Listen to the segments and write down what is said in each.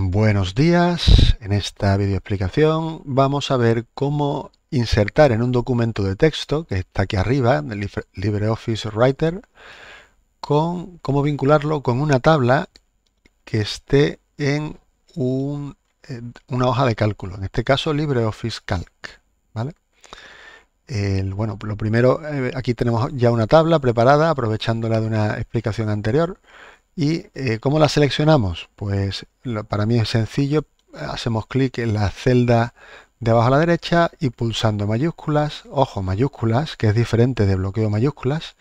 Buenos días, en esta videoexplicación vamos a ver cómo insertar en un documento de texto que está aquí arriba, en LibreOffice Writer, con cómo vincularlo con una tabla que esté en una hoja de cálculo, en este caso LibreOffice Calc. ¿vale? bueno, lo primero, eh, aquí tenemos ya una tabla preparada, aprovechándola de una explicación anterior. ¿Y eh, cómo la seleccionamos? Pues para mí es sencillo, hacemos clic en la celda de abajo a la derecha y pulsando mayúsculas, ojo, mayúsculas, que es diferente de bloqueo mayúsculas,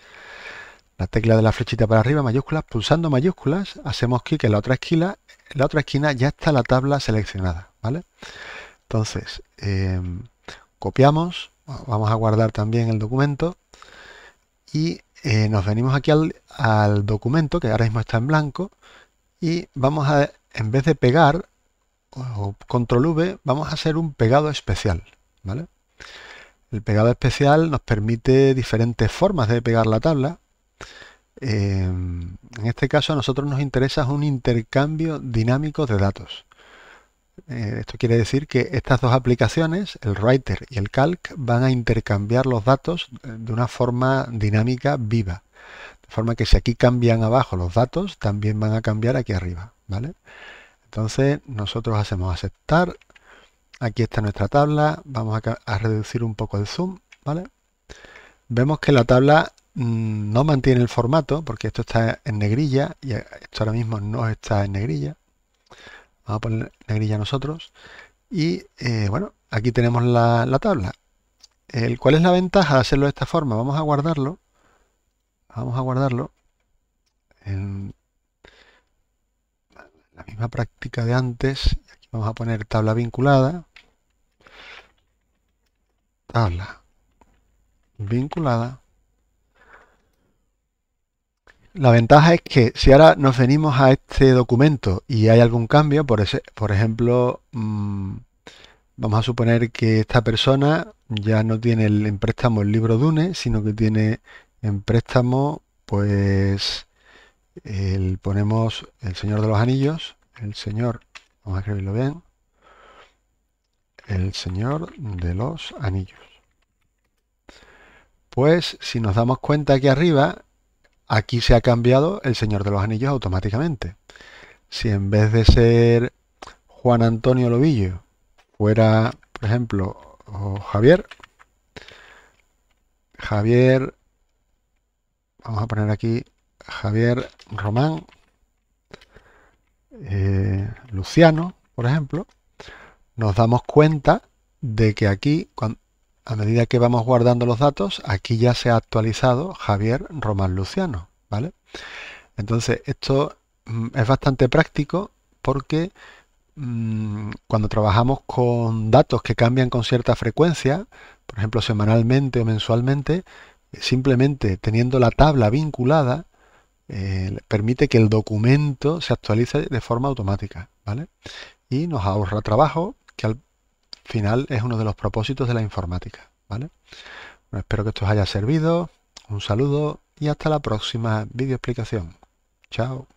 la tecla de la flechita para arriba, mayúsculas, pulsando mayúsculas, hacemos clic en la otra esquina, en la otra esquina ya está la tabla seleccionada, ¿vale? Entonces, em, copiamos, vamos a guardar también el documento y eh, nos venimos aquí al, documento, que ahora mismo está en blanco, y vamos a, en vez de pegar, o control V, vamos a hacer un pegado especial. ¿vale? El pegado especial nos permite diferentes formas de pegar la tabla. Eh, en este caso a nosotros nos interesa un intercambio dinámico de datos. Eh, esto quiere decir que estas dos aplicaciones, el Writer y el Calc, van a intercambiar los datos eh, de una forma dinámica viva. De forma que si aquí cambian abajo los datos, también van a cambiar aquí arriba. ¿vale? Entonces nosotros hacemos aceptar. Aquí está nuestra tabla. Vamos a, reducir un poco el zoom. ¿vale? Vemos que la tabla mm, no mantiene el formato porque esto está en negrilla y eh, esto ahora mismo no está en negrilla. Vamos a poner la grilla nosotros. Y eh, bueno, aquí tenemos la, la tabla. El, ¿Cuál es la ventaja de hacerlo de esta forma? Vamos a guardarlo. Vamos a guardarlo. En la misma práctica de antes. Aquí vamos a poner tabla vinculada. Tabla vinculada. La ventaja es que si ahora nos venimos a este documento y hay algún cambio, por, ese, por ejemplo, mm, vamos a suponer que esta persona ya no tiene el, en préstamo el libro Dune, sino que tiene en préstamo, pues, el, ponemos el Señor de los Anillos, el Señor, vamos a escribirlo bien, el Señor de los Anillos. Pues si nos damos cuenta aquí arriba, Aquí se ha cambiado el Señor de los Anillos automáticamente. Si en vez de ser Juan Antonio Lobillo fuera, por ejemplo, Javier, Javier, vamos a poner aquí Javier Román, eh, Luciano, por ejemplo, nos damos cuenta de que aquí, cuando, a medida que vamos guardando los datos, aquí ya se ha actualizado Javier Román Luciano, ¿vale? Entonces, esto mm, es bastante práctico porque mm, cuando trabajamos con datos que cambian con cierta frecuencia, por ejemplo, semanalmente o mensualmente, simplemente teniendo la tabla vinculada, eh, permite que el documento se actualice de forma automática, ¿vale? Y nos ahorra trabajo, que al final es uno de los propósitos de la informática. ¿vale? espero que esto os haya servido. Un saludo y hasta la próxima explicación. Chao.